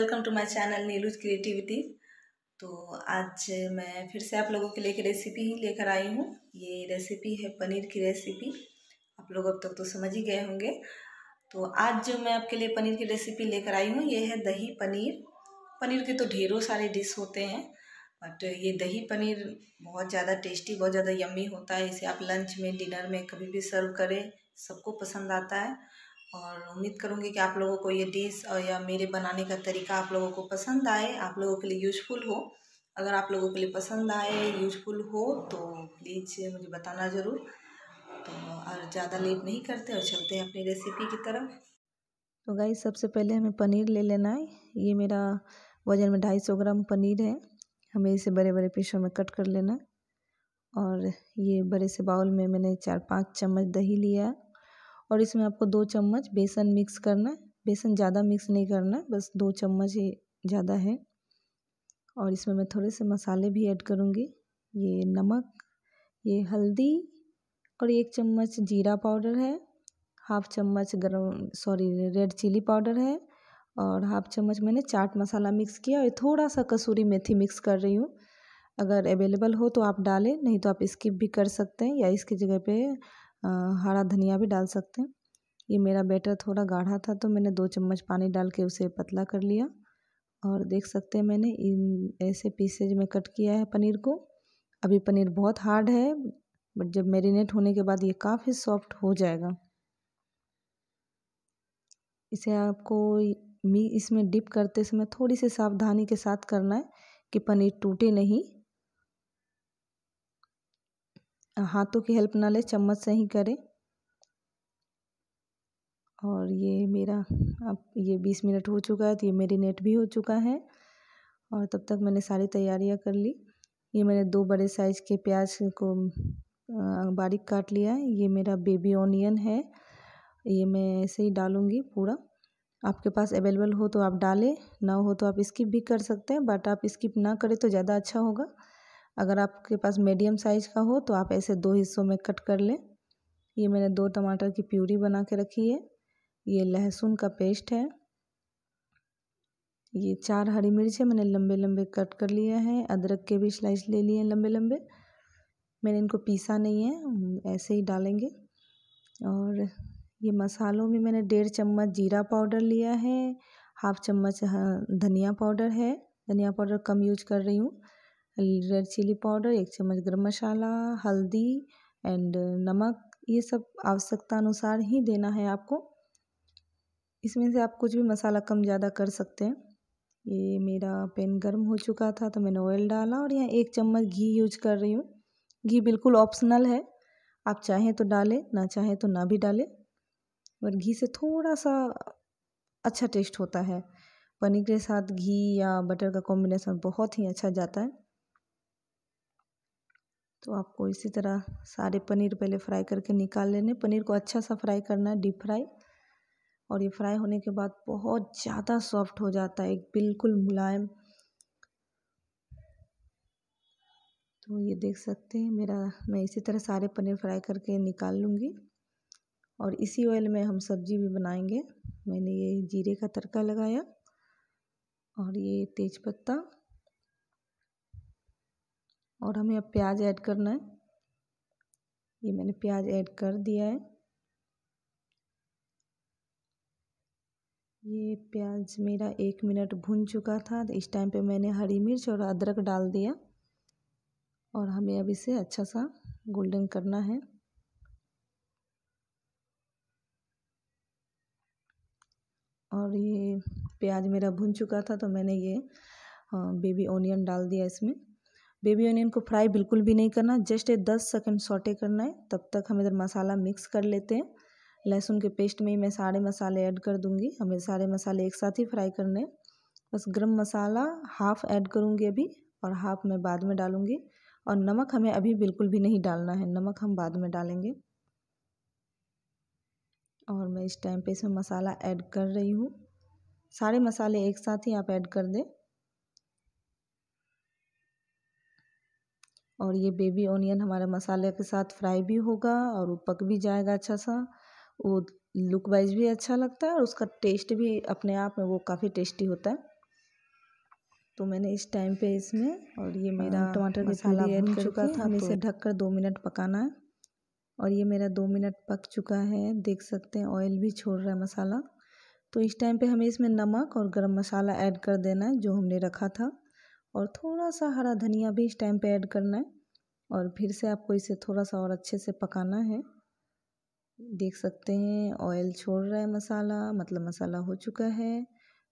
welcome to my channel Neelu's creativity तो आज मैं फिर से आप लोगों के लिए एक रेसिपी ही लेकर आई हूँ ये रेसिपी है पनीर की रेसिपी आप लोग अब तक तो समझ ही गए होंगे तो आज जो मैं आपके लिए पनीर की रेसिपी लेकर आई हूँ ये है दही पनीर पनीर के तो ढेरों सारे डिश होते हैं बट ये दही पनीर बहुत ज़्यादा टेस्टी बहुत ज़्यादा यम्मी होता है इसे आप लंच में डिनर में कभी भी सर्व करें सबको पसंद आता है और उम्मीद करूँगी कि आप लोगों को ये डिश या मेरे बनाने का तरीका आप लोगों को पसंद आए आप लोगों के लिए यूजफुल हो अगर आप लोगों के लिए पसंद आए यूजफुल हो तो प्लीज़ मुझे बताना ज़रूर तो और ज़्यादा लेट नहीं करते और चलते हैं अपनी रेसिपी की तरफ तो गाई सबसे पहले हमें पनीर ले लेना है ये मेरा वज़न में ढाई सौ ग्राम पनीर है हमें इसे बड़े बड़े पीसों में कट कर लेना और ये बड़े से बाउल में मैंने चार पाँच चम्मच दही लिया है और इसमें आपको दो चम्मच बेसन मिक्स करना बेसन ज़्यादा मिक्स नहीं करना बस दो चम्मच ही ज़्यादा है और इसमें मैं थोड़े से मसाले भी ऐड करूँगी ये नमक ये हल्दी और एक चम्मच जीरा पाउडर है हाफ चम्मच गरम सॉरी रेड चिली पाउडर है और हाफ चम्मच मैंने चाट मसाला मिक्स किया और थोड़ा सा कसूरी मेथी मिक्स कर रही हूँ अगर अवेलेबल हो तो आप डालें नहीं तो आप स्किप भी कर सकते हैं या इसकी जगह पे हरा धनिया भी डाल सकते हैं ये मेरा बैटर थोड़ा गाढ़ा था तो मैंने दो चम्मच पानी डाल के उसे पतला कर लिया और देख सकते हैं मैंने इन ऐसे पीसेज में कट किया है पनीर को अभी पनीर बहुत हार्ड है बट जब मेरीनेट होने के बाद ये काफ़ी सॉफ्ट हो जाएगा इसे आपको मी इसमें डिप करते समय थोड़ी सी सावधानी के साथ करना है कि पनीर टूटे नहीं हाथों की हेल्प ना ले चम्मच से ही करें और ये मेरा अब ये बीस मिनट हो चुका है तो ये मेरीनेट भी हो चुका है और तब तक मैंने सारी तैयारियां कर ली ये मैंने दो बड़े साइज़ के प्याज को बारीक काट लिया है ये मेरा बेबी ऑनियन है ये मैं ऐसे ही डालूँगी पूरा आपके पास अवेलेबल हो तो आप डालें ना हो तो आप स्किप भी कर सकते हैं बट आप स्किप ना करें तो ज़्यादा अच्छा होगा अगर आपके पास मीडियम साइज़ का हो तो आप ऐसे दो हिस्सों में कट कर लें ये मैंने दो टमाटर की प्यूरी बना के रखी है ये लहसुन का पेस्ट है ये चार हरी मिर्च है मैंने लंबे लंबे कट कर लिए हैं अदरक के भी स्लाइस ले लिए हैं लंबे लंबे मैंने इनको पीसा नहीं है ऐसे ही डालेंगे और ये मसालों में मैंने डेढ़ चम्मच जीरा पाउडर लिया है हाफ चम्मच हाँ, धनिया पाउडर है धनिया पाउडर कम यूज कर रही हूँ रेड चिली पाउडर एक चम्मच गर्म मसाला हल्दी एंड नमक ये सब आवश्यकता अनुसार ही देना है आपको इसमें से आप कुछ भी मसाला कम ज़्यादा कर सकते हैं ये मेरा पैन गर्म हो चुका था तो मैंने ऑयल डाला और यहाँ एक चम्मच घी यूज कर रही हूँ घी बिल्कुल ऑप्शनल है आप चाहें तो डालें ना चाहें तो ना भी डालें और घी से थोड़ा सा अच्छा टेस्ट होता है पनीर के साथ घी या बटर का कॉम्बिनेशन बहुत ही अच्छा जाता है तो आपको इसी तरह सारे पनीर पहले फ्राई करके निकाल लेने पनीर को अच्छा सा फ्राई करना है डीप फ्राई और ये फ्राई होने के बाद बहुत ज़्यादा सॉफ्ट हो जाता है एक बिल्कुल मुलायम तो ये देख सकते हैं मेरा मैं इसी तरह सारे पनीर फ्राई करके निकाल लूँगी और इसी ऑयल में हम सब्जी भी बनाएंगे मैंने ये जीरे का तड़का लगाया और ये तेज़पत्ता और हमें अब प्याज ऐड करना है ये मैंने प्याज ऐड कर दिया है ये प्याज मेरा एक मिनट भुन चुका था तो इस टाइम पे मैंने हरी मिर्च और अदरक डाल दिया और हमें अब इसे अच्छा सा गोल्डन करना है और ये प्याज मेरा भुन चुका था तो मैंने ये हाँ, बेबी ऑनियन डाल दिया इसमें बेबी ऑनियन को फ्राई बिल्कुल भी नहीं करना जस्ट ये दस सेकेंड सोटे करना है तब तक हम इधर मसाला मिक्स कर लेते हैं लहसुन के पेस्ट में ही मैं सारे मसाले ऐड कर दूंगी हमें सारे मसाले एक साथ ही फ्राई करने बस गरम मसाला हाफ़ ऐड करूंगी अभी और हाफ़ मैं बाद में डालूंगी और नमक हमें अभी बिल्कुल भी नहीं डालना है नमक हम बाद में डालेंगे और मैं इस टाइम पे इसमें मसाला ऐड कर रही हूँ सारे मसाले एक साथ ही आप ऐड कर दें और ये बेबी ऑनियन हमारे मसाले के साथ फ्राई भी होगा और वो पक भी जाएगा अच्छा सा वो लुक वाइज भी अच्छा लगता है और उसका टेस्ट भी अपने आप में वो काफ़ी टेस्टी होता है तो मैंने इस टाइम पे इसमें और ये मेरा हाँ, टमाटर मसाला भून चुका था तो हम इसे कर दो मिनट पकाना है और ये मेरा दो मिनट पक चुका है देख सकते हैं ऑयल भी छोड़ रहा है मसाला तो इस टाइम पे हमें इसमें नमक और गरम मसाला ऐड कर देना है जो हमने रखा था और थोड़ा सा हरा धनिया भी इस टाइम पे ऐड करना है और फिर से आपको इसे थोड़ा सा और अच्छे से पकाना है देख सकते हैं ऑयल छोड़ रहा है मसाला मतलब मसाला हो चुका है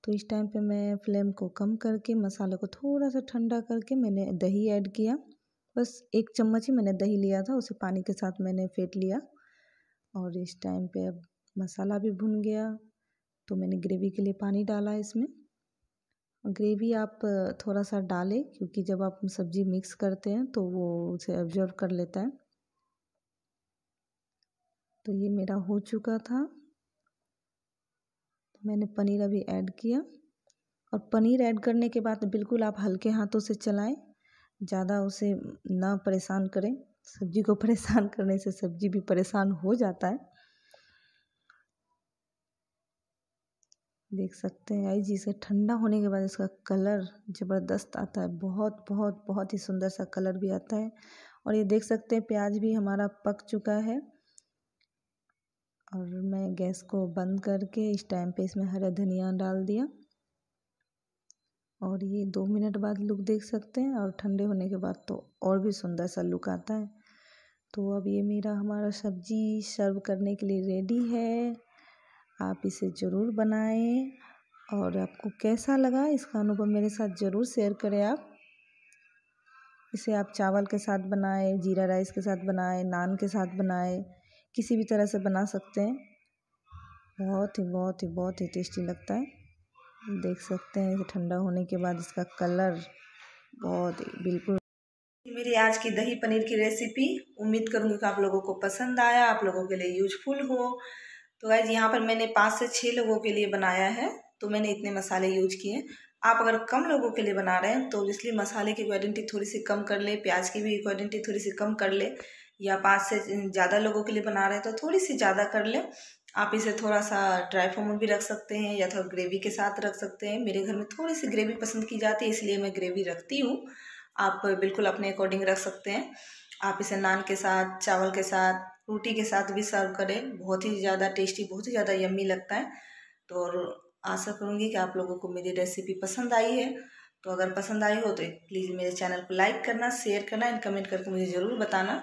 तो इस टाइम पे मैं फ्लेम को कम करके मसाले को थोड़ा सा ठंडा करके मैंने दही ऐड किया बस एक चम्मच ही मैंने दही लिया था उसे पानी के साथ मैंने फेंट लिया और इस टाइम पे अब मसाला भी भुन गया तो मैंने ग्रेवी के लिए पानी डाला इसमें ग्रेवी आप थोड़ा सा डालें क्योंकि जब आप सब्ज़ी मिक्स करते हैं तो वो उसे ऑब्जर्व कर लेता है तो ये मेरा हो चुका था तो मैंने पनीर अभी ऐड किया और पनीर ऐड करने के बाद बिल्कुल आप हल्के हाथों से चलाएं ज़्यादा उसे ना परेशान करें सब्ज़ी को परेशान करने से सब्ज़ी भी परेशान हो जाता है देख सकते हैं आई जी से ठंडा होने के बाद इसका कलर ज़बरदस्त आता है बहुत बहुत बहुत ही सुंदर सा कलर भी आता है और ये देख सकते हैं प्याज भी हमारा पक चुका है और मैं गैस को बंद करके इस टाइम पे इसमें हरा धनिया डाल दिया और ये दो मिनट बाद लुक देख सकते हैं और ठंडे होने के बाद तो और भी सुंदर सा लुक आता है तो अब ये मेरा हमारा सब्जी सर्व करने के लिए रेडी है आप इसे ज़रूर बनाएं और आपको कैसा लगा इसका अनुभव मेरे साथ ज़रूर शेयर करें आप इसे आप चावल के साथ बनाएं जीरा राइस के साथ बनाएं नान के साथ बनाएं किसी भी तरह से बना सकते हैं बहुत ही बहुत ही बहुत ही टेस्टी लगता है देख सकते हैं ठंडा होने के बाद इसका कलर बहुत ही बिल्कुल मेरी आज की दही पनीर की रेसिपी उम्मीद करूँगी कि आप लोगों को पसंद आया आप लोगों के लिए यूजफुल हो तो गाइज़ यहाँ पर मैंने पाँच से छः लोगों के लिए बनाया है तो मैंने इतने मसाले यूज किए हैं आप अगर कम लोगों के लिए बना रहे हैं तो इसलिए मसाले की क्वान्टिटी थोड़ी सी कम कर ले प्याज की भी क्वान्टिटी थोड़ी सी कम कर ले या पाँच से ज़्यादा लोगों के लिए बना रहे हैं तो थोड़ी सी ज़्यादा कर ले आप इसे थोड़ा सा ड्राई फॉर्म भी रख सकते हैं या थोड़ा ग्रेवी के साथ रख सकते हैं मेरे घर में थोड़ी सी ग्रेवी पसंद की जाती है इसलिए मैं ग्रेवी रखती हूँ आप बिल्कुल अपने अकॉर्डिंग रख सकते हैं आप इसे नान के साथ चावल के साथ रोटी के साथ भी सर्व करें बहुत ही ज़्यादा टेस्टी बहुत ही ज़्यादा यम्मी लगता है तो और आशा करूँगी कि आप लोगों को मेरी रेसिपी पसंद आई है तो अगर पसंद आई हो तो प्लीज़ मेरे चैनल को लाइक करना शेयर करना एंड कमेंट करके मुझे ज़रूर बताना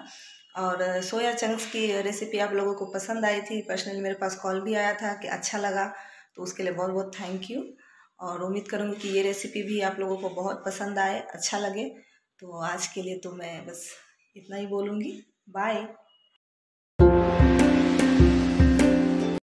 और सोया चंक्स की रेसिपी आप लोगों को पसंद आई थी पर्सनली मेरे पास कॉल भी आया था कि अच्छा लगा तो उसके लिए बहुत बहुत थैंक यू और उम्मीद करूँगी कि ये रेसिपी भी आप लोगों को बहुत पसंद आए अच्छा लगे तो आज के लिए तो मैं बस इतना ही बोलूँगी बाय